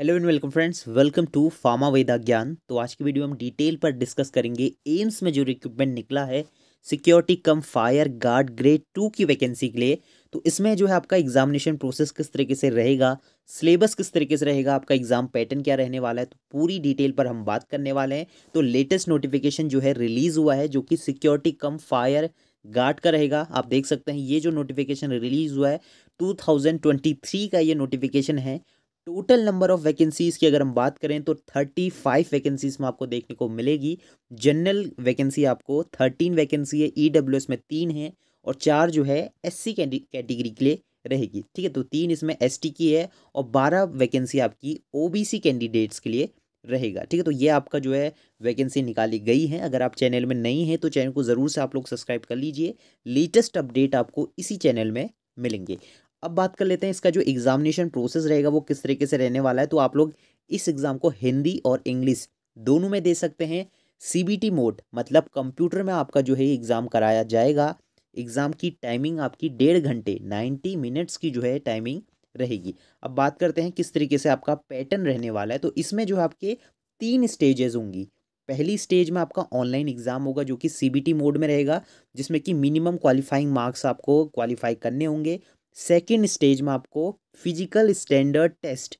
hello and welcome friends welcome to pharma Veda Gyan तो आज की वीडियो हम डिटेल पर डिस्कस करेंगे एम्स में जो रिक्रूटमेंट निकला है security cum fire guard grade two की वैकेंसी के लिए तो इसमें जो है आपका एग्जामिनेशन प्रोसेस किस तरीके से रहेगा सिलेबस किस तरीके से रहेगा आपका एग्जाम पैटर्न क्या रहने वाला है तो पूरी डिटेल पर हम बात करने वाले हैं तो लेटेस्ट नोटिफिकेशन जो है रिलीज़ हुआ है जो कि सिक्योरिटी कम फायर गार्ड का रहेगा आप देख सकते हैं ये जो नोटिफिकेशन रिलीज़ हुआ है 2023 का ये नोटिफिकेशन है टोटल नंबर ऑफ वैकेंसीज़ की अगर हम बात करें तो थर्टी फाइव वैकेंसीज़ में आपको देखने को मिलेगी जनरल वैकेंसी आपको थर्टीन वैकेंसी है ई डब्ल्यू एस में तीन है और चार जो है एस सी कैटेगरी के लिए रहेगी ठीक है तो तीन इसमें एस टी की है और बारह वैकेंसी आपकी ओ बी सी कैंडिडेट्स के लिए रहेगा ठीक है तो ये आपका जो है वैकेंसी निकाली गई है अगर आप चैनल में नहीं हैं तो चैनल को ज़रूर से आप लोग सब्सक्राइब कर लीजिए लेटेस्ट अपडेट आपको इसी चैनल में मिलेंगे अब बात कर लेते हैं इसका जो एग्जामिनेशन प्रोसेस रहेगा वो किस तरीके से रहने वाला है तो आप लोग इस एग्ज़ाम को हिंदी और इंग्लिश दोनों में दे सकते हैं सी मोड मतलब कंप्यूटर में आपका जो है एग्ज़ाम कराया जाएगा एग्ज़ाम की टाइमिंग आपकी डेढ़ घंटे नाइन्टी मिनट्स की जो है टाइमिंग रहेगी अब बात करते हैं किस तरीके से आपका पैटर्न रहने वाला है तो इसमें जो है आपके तीन स्टेजेस होंगी पहली स्टेज में आपका ऑनलाइन एग्ज़ाम होगा जो कि सी मोड में रहेगा जिसमें कि मिनिमम क्वालिफाइंग मार्क्स आपको क्वालिफाई करने होंगे सेकेंड स्टेज में आपको फिजिकल स्टैंडर्ड टेस्ट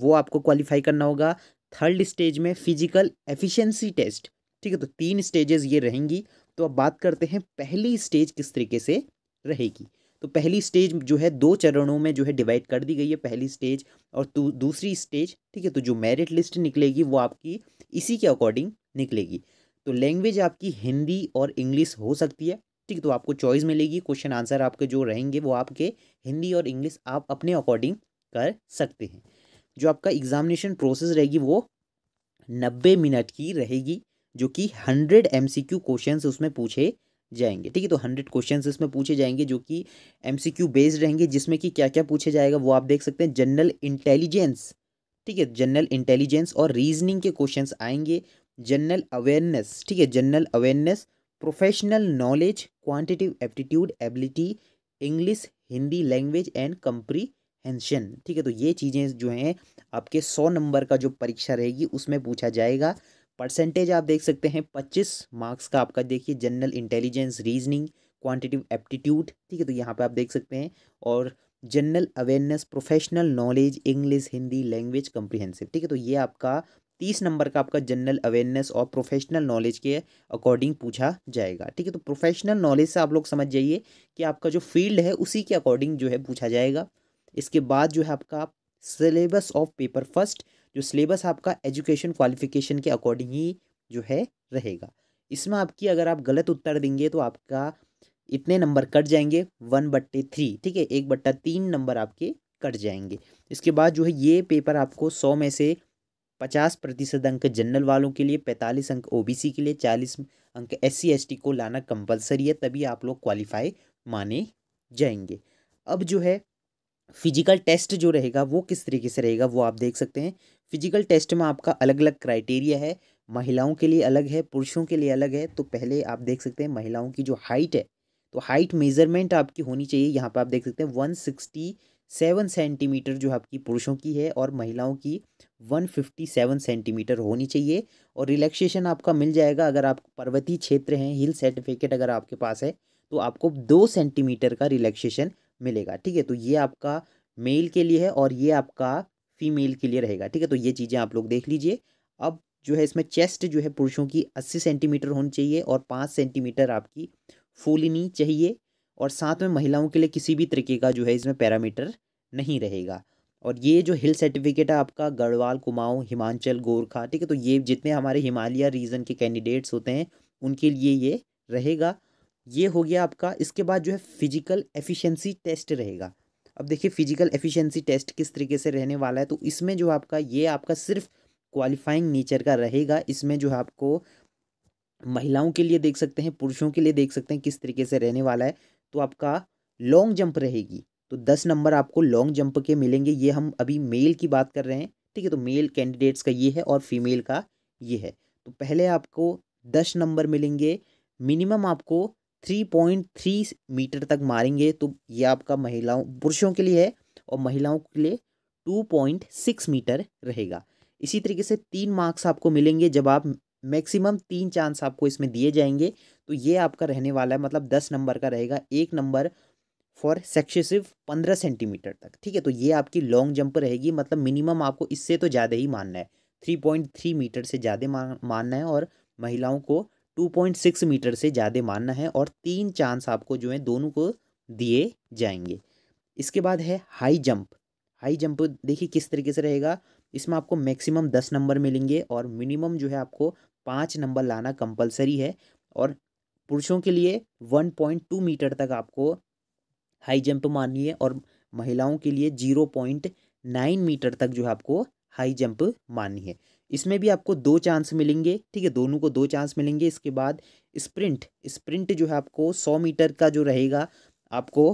वो आपको क्वालिफाई करना होगा थर्ड स्टेज में फिजिकल एफिशिएंसी टेस्ट ठीक है तो तीन स्टेजेस ये रहेंगी तो अब बात करते हैं पहली स्टेज किस तरीके से रहेगी तो पहली स्टेज जो है दो चरणों में जो है डिवाइड कर दी गई है पहली स्टेज और दूसरी स्टेज ठीक है तो जो मेरिट लिस्ट निकलेगी वो आपकी इसी के अकॉर्डिंग निकलेगी तो लैंग्वेज आपकी हिंदी और इंग्लिश हो सकती है ठीक तो आपको चॉइस मिलेगी क्वेश्चन आंसर आपके जो रहेंगे वो आपके हिंदी और इंग्लिश आप अपने अकॉर्डिंग कर सकते हैं जो आपका एग्जामिनेशन प्रोसेस रहेगी वो नब्बे मिनट की रहेगी जो कि हंड्रेड एम सी उसमें पूछे जाएंगे ठीक है तो हंड्रेड क्वेश्चन इसमें पूछे जाएंगे जो कि एम बेस्ड रहेंगे जिसमें कि क्या क्या पूछा जाएगा वो आप देख सकते हैं जनरल इंटेलिजेंस ठीक है जनरल इंटेलिजेंस और रीजनिंग के क्वेश्चंस आएंगे जनरल अवेयरनेस ठीक है general awareness professional knowledge quantitative aptitude ability English Hindi language and comprehension ठीक है तो ये चीज़ें जो हैं आपके सौ नंबर का जो परीक्षा रहेगी उसमें पूछा जाएगा परसेंटेज आप देख सकते हैं पच्चीस मार्क्स का आपका देखिए general intelligence reasoning quantitative aptitude ठीक है तो यहाँ पे आप देख सकते हैं और general awareness professional knowledge English Hindi language comprehensive ठीक है तो ये आपका तीस नंबर का आपका जनरल अवेयरनेस और प्रोफेशनल नॉलेज के अकॉर्डिंग पूछा जाएगा ठीक है तो प्रोफेशनल नॉलेज से आप लोग समझ जाइए कि आपका जो फील्ड है उसी के अकॉर्डिंग जो है पूछा जाएगा इसके बाद जो है आपका सिलेबस ऑफ पेपर फर्स्ट जो सिलेबस आपका एजुकेशन क्वालिफिकेशन के अकॉर्डिंग ही जो है रहेगा इसमें आपकी अगर आप गलत उत्तर देंगे तो आपका इतने नंबर कट जाएंगे वन बट्टे थ्री ठीक है एक बट्टा तीन नंबर आपके कट जाएंगे इसके बाद जो है ये पेपर आपको सौ में से पचास प्रतिशत अंक जनरल वालों के लिए पैंतालीस अंक ओबीसी के लिए चालीस अंक एस सी को लाना कंपलसरी है तभी आप लोग क्वालिफाई माने जाएंगे अब जो है फिजिकल टेस्ट जो रहेगा वो किस तरीके से रहेगा वो आप देख सकते हैं फिजिकल टेस्ट में आपका अलग अलग क्राइटेरिया है महिलाओं के लिए अलग है पुरुषों के लिए अलग है तो पहले आप देख सकते हैं महिलाओं की जो हाइट है तो हाइट मेजरमेंट आपकी होनी चाहिए यहाँ पर आप देख सकते हैं वन सिक्सटी सेवन सेंटीमीटर जो आपकी पुरुषों की है और महिलाओं की वन फिफ्टी सेवन सेंटीमीटर होनी चाहिए और रिलैक्सेशन आपका मिल जाएगा अगर आप पर्वतीय क्षेत्र हैं हिल सर्टिफिकेट अगर आपके पास है तो आपको दो सेंटीमीटर का रिलैक्सेशन मिलेगा ठीक है तो ये आपका मेल के लिए है और ये आपका फीमेल के लिए रहेगा ठीक है तो ये चीज़ें आप लोग देख लीजिए अब जो है इसमें चेस्ट जो है पुरुषों की अस्सी सेंटीमीटर होनी चाहिए और पाँच सेंटीमीटर आपकी फूलनी चाहिए और साथ में महिलाओं के लिए किसी भी तरीके का जो है इसमें पैरामीटर नहीं रहेगा और ये जो हिल सर्टिफिकेट है आपका गढ़वाल कुमाऊँ हिमाचल गोरखा ठीक है तो ये जितने हमारे हिमालय रीजन के कैंडिडेट्स होते हैं उनके लिए ये रहेगा ये हो गया आपका इसके बाद जो है फिजिकल एफिशिएंसी टेस्ट रहेगा अब देखिए फिजिकल एफिशिएंसी टेस्ट किस तरीके से रहने वाला है तो इसमें जो आपका ये आपका सिर्फ क्वालिफाइंग नेचर का रहेगा इसमें जो आपको महिलाओं के लिए देख सकते हैं पुरुषों के लिए देख सकते हैं किस तरीके से रहने वाला है तो आपका लॉन्ग जंप रहेगी तो दस नंबर आपको लॉन्ग जंप के मिलेंगे ये हम अभी मेल की बात कर रहे हैं ठीक है तो मेल कैंडिडेट्स का ये है और फीमेल का ये है तो पहले आपको दस नंबर मिलेंगे मिनिमम आपको थ्री पॉइंट थ्री मीटर तक मारेंगे तो ये आपका महिलाओं पुरुषों के लिए है और महिलाओं के लिए टू पॉइंट सिक्स मीटर रहेगा इसी तरीके से तीन मार्क्स आपको मिलेंगे जब आप मैक्सिमम तीन चांस आपको इसमें दिए जाएंगे तो ये आपका रहने वाला है मतलब दस नंबर का रहेगा एक नंबर फॉर सक्सेसिव पंद्रह सेंटीमीटर तक ठीक है तो ये आपकी लॉन्ग जंप रहेगी मतलब मिनिमम आपको इससे तो ज़्यादा ही मानना है थ्री पॉइंट थ्री मीटर से ज़्यादा मानना है और महिलाओं को टू पॉइंट सिक्स मीटर से ज़्यादा मानना है और तीन चांस आपको जो है दोनों को दिए जाएंगे इसके बाद है हाई जंप हाई जंप देखिए किस तरीके से रहेगा इसमें आपको मैक्सिमम दस नंबर मिलेंगे और मिनिमम जो है आपको पाँच नंबर लाना कंपलसरी है और पुरुषों के लिए वन पॉइंट टू मीटर तक आपको हाई जंप मारनी है और महिलाओं के लिए जीरो पॉइंट नाइन मीटर तक जो है आपको हाई जंप मारनी है इसमें भी आपको दो चांस मिलेंगे ठीक है दोनों को दो चांस मिलेंगे इसके बाद स्प्रिंट स्प्रिंट जो है आपको सौ मीटर का जो रहेगा आपको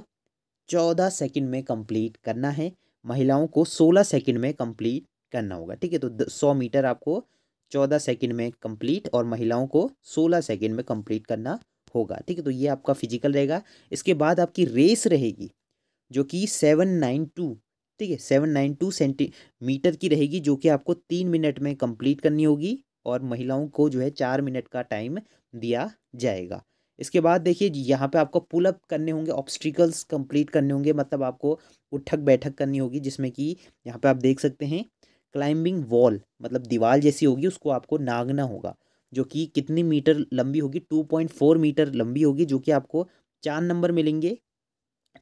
चौदह सेकंड में कंप्लीट करना है महिलाओं को सोलह सेकंड में कंप्लीट करना होगा ठीक है तो सौ मीटर आपको चौदह सेकंड में कंप्लीट और महिलाओं को सोलह सेकंड में कंप्लीट करना होगा ठीक है तो ये आपका फिजिकल रहेगा इसके बाद आपकी रेस रहेगी जो कि सेवन नाइन टू ठीक है सेवन नाइन टू सेंटीमीटर की रहेगी जो कि आपको तीन मिनट में कंप्लीट करनी होगी और महिलाओं को जो है चार मिनट का टाइम दिया जाएगा इसके बाद देखिए यहाँ पे आपको पुलअप करने होंगे ऑब्स्टिकल्स कंप्लीट करने होंगे मतलब आपको उठक बैठक करनी होगी जिसमें कि यहाँ पे आप देख सकते हैं क्लाइंबिंग वॉल मतलब दीवार जैसी होगी उसको आपको नागना होगा जो कि कितनी मीटर लंबी होगी टू पॉइंट फोर मीटर लंबी होगी जो कि आपको चार नंबर मिलेंगे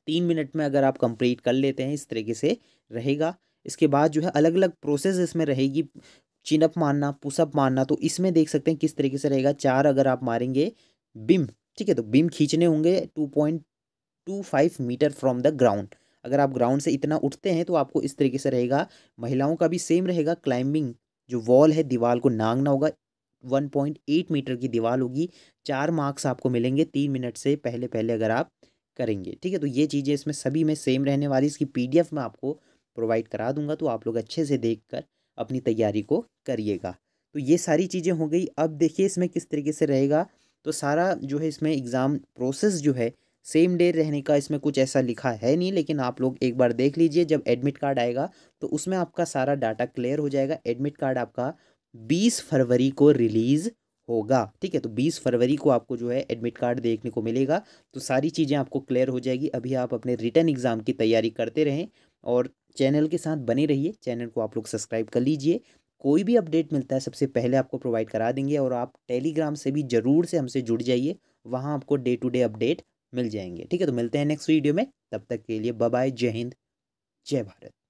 तीन मिनट में अगर आप कंप्लीट कर लेते हैं इस तरीके से रहेगा इसके बाद जो है अलग अलग प्रोसेस इसमें रहेगी चिनअप मारना पुसअप मारना तो इसमें देख सकते हैं किस तरीके से रहेगा चार अगर आप मारेंगे बिम ठीक है तो बिम खींचने होंगे two point two five metre from the ground अगर आप ग्राउंड से इतना उठते हैं तो आपको इस तरीके से रहेगा महिलाओं का भी सेम रहेगा क्लाइंबिंग जो वॉल है दीवार को नांगना होगा वन पॉइंट एट मीटर की दीवार होगी चार मार्क्स आपको मिलेंगे तीन मिनट से पहले पहले अगर आप करेंगे ठीक है तो ये चीज़ें इसमें सभी में सेम रहने वाली इसकी पीडीएफ में आपको प्रोवाइड करा दूंगा तो आप लोग अच्छे से देख कर अपनी तैयारी को करिएगा तो ये सारी चीज़ें हो गई अब देखिए इसमें किस तरीके से रहेगा तो सारा जो है इसमें एग्ज़ाम प्रोसेस जो है सेम डे रहने का इसमें कुछ ऐसा लिखा है नहीं लेकिन आप लोग एक बार देख लीजिए जब एडमिट कार्ड आएगा तो उसमें आपका सारा डाटा क्लियर हो जाएगा एडमिट कार्ड आपका बीस फरवरी को रिलीज़ होगा ठीक है तो बीस फरवरी को आपको जो है एडमिट कार्ड देखने को मिलेगा तो सारी चीज़ें आपको क्लियर हो जाएगी अभी आप अपने रिटर्न एग्ज़ाम की तैयारी करते रहें और चैनल के साथ बने रहिए चैनल को आप लोग सब्सक्राइब कर लीजिए कोई भी अपडेट मिलता है सबसे पहले आपको प्रोवाइड करा देंगे और आप टेलीग्राम से भी ज़रूर से हमसे जुड़ जाइए वहाँ आपको डे टू डे अपडेट मिल जाएंगे ठीक है तो मिलते हैं नेक्स्ट वीडियो में तब तक के लिए बाय जय हिंद जय भारत